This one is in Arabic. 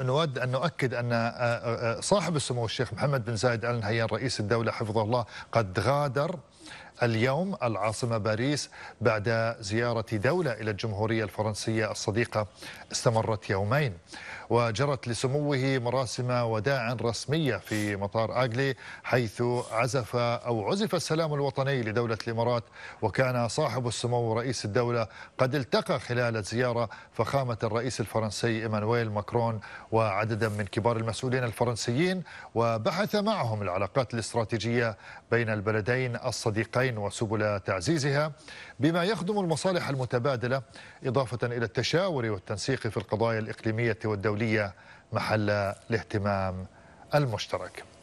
نود أن نؤكد أن آه، آه، آه، صاحب السمو الشيخ محمد بن زايد آل نهيان رئيس الدولة حفظه الله قد غادر اليوم العاصمة باريس بعد زيارة دولة إلى الجمهورية الفرنسية الصديقة استمرت يومين وجرت لسموه مراسم وداع رسمية في مطار آغلي حيث عزف أو عزف السلام الوطني لدولة الإمارات وكان صاحب السمو رئيس الدولة قد التقى خلال الزيارة فخامة الرئيس الفرنسي إيمانويل ماكرون وعددا من كبار المسؤولين الفرنسيين وبحث معهم العلاقات الاستراتيجية بين البلدين الصديقين البحرين وسبل تعزيزها بما يخدم المصالح المتبادلة إضافة إلى التشاور والتنسيق في القضايا الإقليمية والدولية محل الاهتمام المشترك